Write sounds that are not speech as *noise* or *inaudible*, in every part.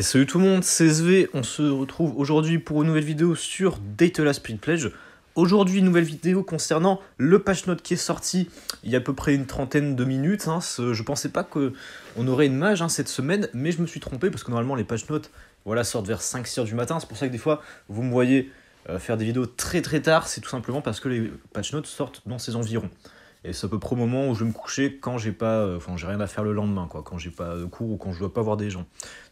salut tout le monde, c'est SV, on se retrouve aujourd'hui pour une nouvelle vidéo sur Dateless Speed Pledge. Aujourd'hui, nouvelle vidéo concernant le patch note qui est sorti il y a à peu près une trentaine de minutes. Je hein. Je pensais pas qu'on aurait une mage hein, cette semaine, mais je me suis trompé parce que normalement les patch notes voilà, sortent vers 5-6 heures du matin. C'est pour ça que des fois vous me voyez euh, faire des vidéos très très tard, c'est tout simplement parce que les patch notes sortent dans ces environs. Et peu près au moment où je vais me coucher quand j'ai pas, euh, enfin, j'ai rien à faire le lendemain, quoi, quand j'ai pas de euh, cours ou quand je dois pas voir des gens.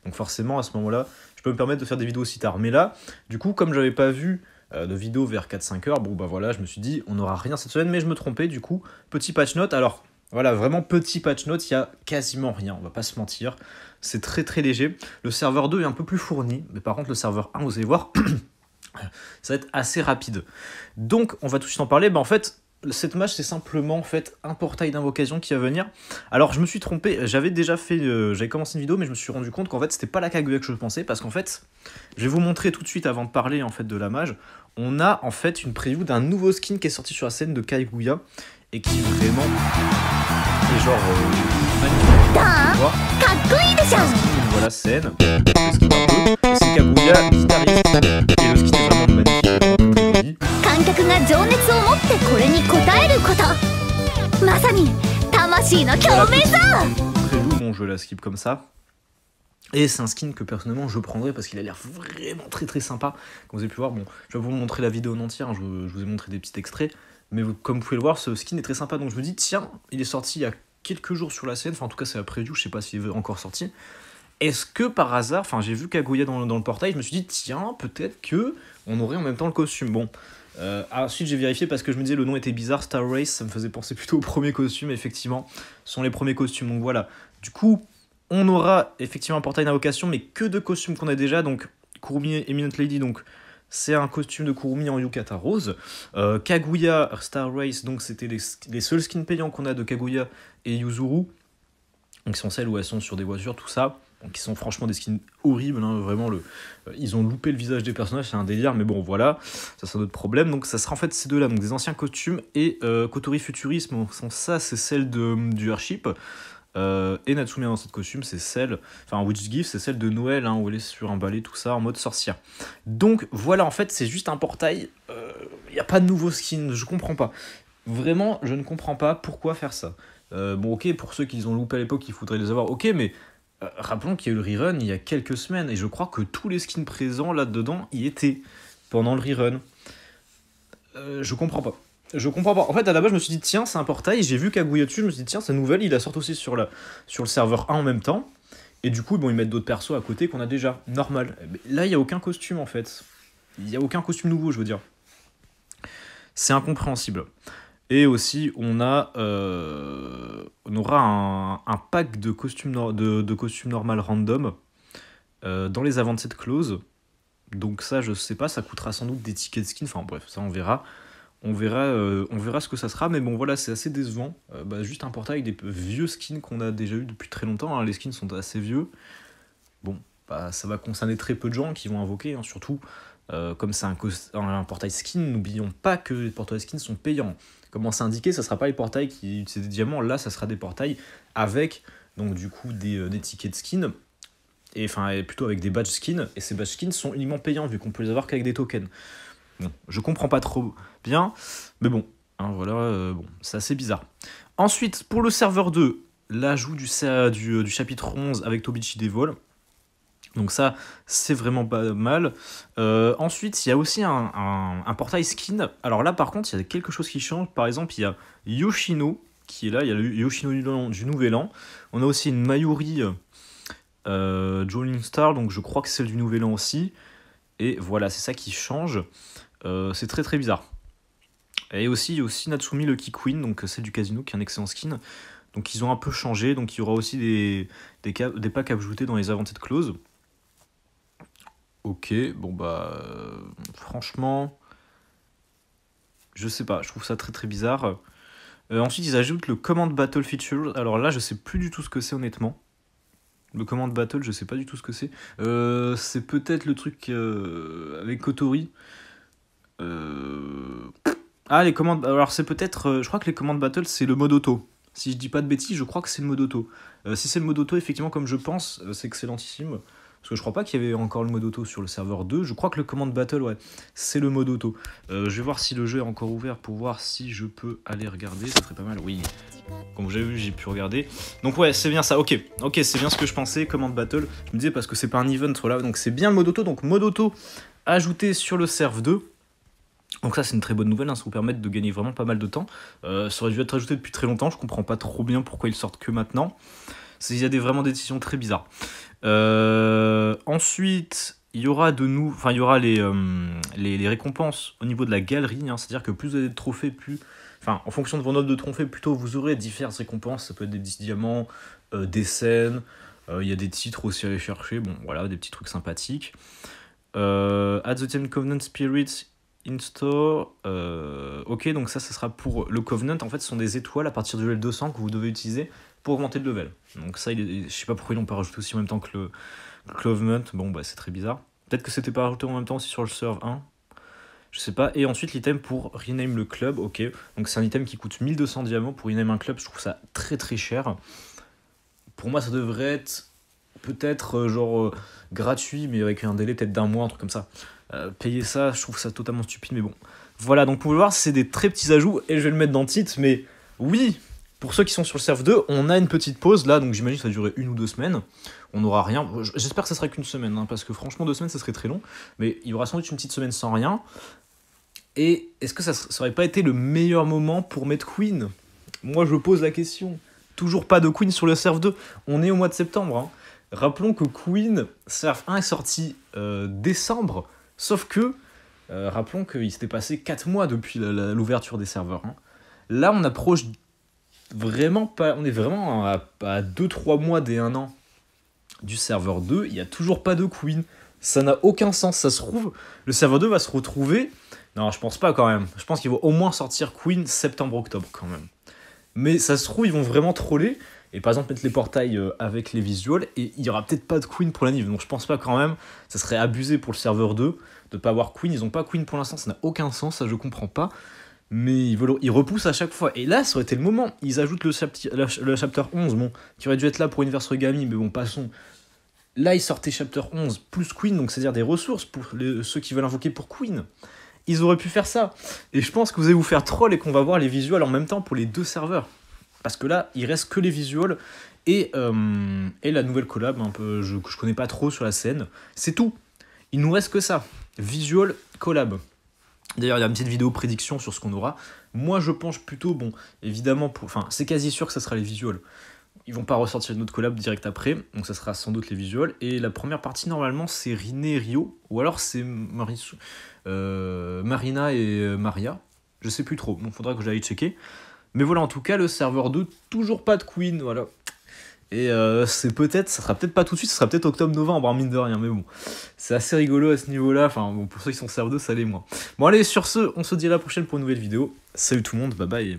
Donc forcément, à ce moment-là, je peux me permettre de faire des vidéos aussi tard. Mais là, du coup, comme je n'avais pas vu euh, de vidéo vers 4-5 heures, bon bah voilà, je me suis dit, on n'aura rien cette semaine, mais je me trompais, du coup, petit patch note. Alors, voilà, vraiment petit patch note, il y a quasiment rien, on va pas se mentir. C'est très très léger. Le serveur 2 est un peu plus fourni, mais par contre, le serveur 1, vous allez voir. *coughs* ça va être assez rapide. Donc, on va tout de suite en parler. Bah, en fait, cette mage c'est simplement en fait un portail d'invocation qui va venir. Alors je me suis trompé, j'avais déjà fait, euh, j'avais commencé une vidéo, mais je me suis rendu compte qu'en fait c'était pas la Kaguya que je pensais, parce qu'en fait, je vais vous montrer tout de suite avant de parler en fait de la mage, on a en fait une preview d'un nouveau skin qui est sorti sur la scène de Kaguya et qui vraiment est genre euh, magnifique. Voilà scène, c'est bon, je la skip comme ça. Et c'est un skin que personnellement je prendrais parce qu'il a l'air vraiment très très sympa. Comme vous avez pu voir, bon, je vais vous montrer la vidéo en entière, hein, je, vous ai montré des petits extraits. Mais comme vous pouvez le voir, ce skin est très sympa. Donc je me dis, tiens, il est sorti il y a quelques jours sur la scène, enfin en tout cas c'est la preview, je sais pas s'il est encore sorti. Est-ce que par hasard, enfin j'ai vu Kaguya dans, le portail, je me suis dit tiens peut-être que on aurait en même temps le costume. Bon, euh, ensuite j'ai vérifié parce que je me disais le nom était bizarre, Star Race, ça me faisait penser plutôt au premier costume, effectivement, ce sont les premiers costumes. Donc voilà, du coup on aura effectivement un portail d'invocation, mais que deux costumes qu'on a déjà, donc Kurumi Eminent Lady, donc c'est un costume de Kurumi en yukata rose. Euh, Kaguya Star Race, donc c'était les, seuls skins payants qu'on a de Kaguya et Yuzuru, donc qui sont celles où elles sont sur des voitures, tout ça qui sont franchement des skins horribles, hein, vraiment le, euh, ils ont loupé le visage des personnages, c'est un délire, mais bon voilà, ça c'est autre problème, Donc ça sera en fait ces deux-là, donc des anciens costumes et euh, Kotori Futurisme, sont ça c'est celle de, du Airship. Euh, et Natsume dans cette costume, c'est celle, enfin Witch's Gift, c'est celle de Noël, hein, où elle est sur un balai, tout ça, en mode sorcière. Donc voilà, en fait, c'est juste un portail, il euh, n'y a pas de nouveau skin, je comprends pas. Vraiment, je ne comprends pas pourquoi faire ça. Euh, bon, ok, pour ceux qui les ont loupé à l'époque, il faudrait les avoir, ok, mais euh, rappelons qu'il y a eu le rerun il y a quelques semaines, et je crois que tous les skins présents là-dedans y étaient pendant le rerun. Euh, je comprends pas. Je comprends pas. En fait, à la base, je me suis dit, tiens, c'est un portail. J'ai vu Kaguya dessus, je me suis dit, tiens, c'est nouvelle, il la sort aussi sur, sur le serveur 1 en même temps. Et du coup, bon, ils mettent d'autres persos à côté qu'on a déjà. Normal. Eh ben, là, il n'y a aucun costume, en fait. Il n'y a aucun costume nouveau, je veux dire. C'est incompréhensible. Et aussi, on a. Euh, on aura un, pack de costumes, normales de, normal random euh, dans les avant de cette clause. Donc ça, je sais pas, ça coûtera sans doute des tickets de skin. Enfin bref, ça on verra. On verra, euh, on verra ce que ça sera. Mais bon, voilà, c'est assez décevant. Euh, bah, juste un portail avec des vieux skins qu'on a déjà eu depuis très longtemps. Hein. Les skins sont assez vieux. Bon, bah, ça va concerner très peu de gens qui vont invoquer, hein, surtout euh, comme c'est un, portail skin, n'oublions pas que les portails skin sont payants. Comme on s'est indiqué, ça ne sera pas les portails qui utilisent des diamants, là, ça sera des portails avec, donc du coup, des, euh, tickets de skin, et enfin, plutôt avec des badges skin. et ces badges skin sont uniquement payants, vu qu'on peut les avoir qu'avec des tokens. Bon, je comprends pas trop bien, mais bon, hein, voilà, euh, c'est assez bizarre. Ensuite, pour le serveur 2, l'ajout du, du, du, chapitre 11 avec Tobichi Devol, donc ça, c'est vraiment pas mal. Euh, ensuite, il y a aussi un, portail skin. Alors là, par contre, il y a quelque chose qui change. Par exemple, il y a Yoshino qui est là. Il y a le Yoshino du, Nouvel An. On a aussi une Mayuri euh, Star. Donc je crois que c'est celle du Nouvel An aussi. Et voilà, c'est ça qui change. Euh, c'est très très bizarre. Et aussi, il y a aussi Natsumi Lucky Queen, donc celle du casino, qui est un excellent skin. Donc ils ont un peu changé. Donc il y aura aussi des, packs ajoutés ajouter dans les avant de clause ok, bon bah euh, franchement, je sais pas, je trouve ça très très bizarre. Euh, ensuite ils ajoutent le command battle feature, alors là je sais plus du tout ce que c'est honnêtement. Le command battle, je sais pas du tout ce que c'est. Euh, c'est peut-être le truc avec Kotori. Ah les commandes, alors c'est peut-être, je crois que les commandes battle c'est le mode auto. Si je dis pas de bêtises, je crois que c'est le mode auto. si c'est le mode auto, effectivement, comme je pense, c'est excellentissime. Parce que je crois pas qu'il y avait encore le mode auto sur le serveur 2. Je crois que le command battle, ouais, c'est le mode auto. Euh, je vais voir si le jeu est encore ouvert pour voir si je peux aller regarder. Ça serait pas mal, oui. Comme j'ai vu, j'ai pu regarder. Donc ouais, c'est bien ça. Ok, ok, c'est bien ce que je pensais. Command battle. Je me disais parce que c'est pas un event là. Donc c'est bien le mode auto. Donc mode auto ajouté sur le serve 2. Donc ça c'est une très bonne nouvelle, hein. ça vous permet de gagner vraiment pas mal de temps. Euh, ça aurait dû être ajouté depuis très longtemps, je comprends pas trop bien pourquoi ils sortent que maintenant. Il y a vraiment des décisions très bizarres. Euh, ensuite, il y aura de nous, y aura euh, les, les, récompenses au niveau de la galerie, hein. c'est-à-dire que plus vous avez de trophées, plus, enfin en fonction de vos notes de trophées, plutôt vous aurez différentes récompenses, ça peut être des diamants, euh, des scènes, il y a des titres aussi à aller chercher, bon voilà, des petits trucs sympathiques. at the Ten Covenant Spirits, store euh, ok, donc ça, ça sera pour le Covenant. En fait, ce sont des étoiles à partir du level 200 que vous devez utiliser pour augmenter le level. Donc ça, je sais pas pourquoi ils n'ont pas rajouté aussi en même temps que le, Covenant. Bon, bah c'est très bizarre. Peut-être que c'était pas rajouté en même temps aussi sur le serve 1. Je sais pas. Et ensuite, l'item pour rename le club. Ok, donc c'est un item qui coûte 1200 diamants pour rename un club. Je trouve ça très très cher. Pour moi, ça devrait être peut-être euh, genre euh, gratuit, mais avec un délai peut-être d'un mois, un truc comme ça. Euh, payer ça, je trouve ça totalement stupide, mais bon. Voilà, donc pour le voir, c'est des très petits ajouts, et je vais le mettre dans le titre, mais oui, pour ceux qui sont sur le Serve 2, on a une petite pause là, donc j'imagine que ça va une ou deux semaines. On n'aura rien. J'espère que ça sera qu'une semaine, hein, parce que franchement, deux semaines, ça serait très long. Mais il y aura sans doute une petite semaine sans rien. Et est-ce que ça n'aurait pas été le meilleur moment pour mettre Queen Moi, je pose la question. Toujours pas de Queen sur le Serve 2. On est au mois de septembre. Hein. Rappelons que Queen Serve 1 est sorti euh, décembre. Sauf que, euh, rappelons qu'il s'était passé 4 mois depuis l'ouverture des serveurs. Hein. Là, on approche vraiment pas. On est vraiment à, 2-3 mois des 1 an du serveur 2. Il n'y a toujours pas de queen. Ça n'a aucun sens. Ça se trouve, le serveur 2 va se retrouver. Non, je pense pas quand même. Je pense qu'il va au moins sortir queen septembre-octobre quand même. Mais ça se trouve, ils vont vraiment troller et par exemple mettre les portails euh, avec les visuals et il y aura peut-être pas de Queen pour la Nive donc je pense pas quand même ça serait abusé pour le serveur 2 de pas avoir Queen ils ont pas Queen pour l'instant ça n'a aucun sens ça je comprends pas mais ils, veulent, repoussent à chaque fois et là ça aurait été le moment ils ajoutent le, chapter, le, 11 bon qui aurait dû être là pour Universe gami mais bon passons là ils sortaient chapter 11 plus Queen donc c'est-à-dire des ressources pour ceux qui veulent invoquer pour Queen ils auraient pu faire ça et je pense que vous allez vous faire troll et qu'on va voir les visuals en même temps pour les deux serveurs parce que là, il reste que les visuals euh, et, la nouvelle collab, un peu, je, que je connais pas trop sur la scène. C'est tout. Il nous reste que ça. Visual collab. D'ailleurs, il y a une petite vidéo prédiction sur ce qu'on aura. Moi, je pense plutôt, bon, évidemment, enfin, c'est quasi sûr que ça sera les visuals. Ils vont pas ressortir une autre collab direct après, donc ça sera sans doute les visuals. Et la première partie, normalement, c'est Riné et Rio, ou alors c'est euh, Marina et euh, Maria. Je sais plus trop, donc faudra que j'aille checker. Mais voilà, en tout cas, le serveur 2, toujours pas de Queen, voilà. Et euh, c'est peut-être, ça sera peut-être pas tout de suite, ça sera peut-être octobre-novembre, hein, mine de rien, mais bon. C'est assez rigolo à ce niveau-là, enfin bon, pour ceux qui sont serveurs 2, ça l'est moins. Bon allez, sur ce, on se dit à la prochaine pour une nouvelle vidéo. Salut tout le monde, bye bye.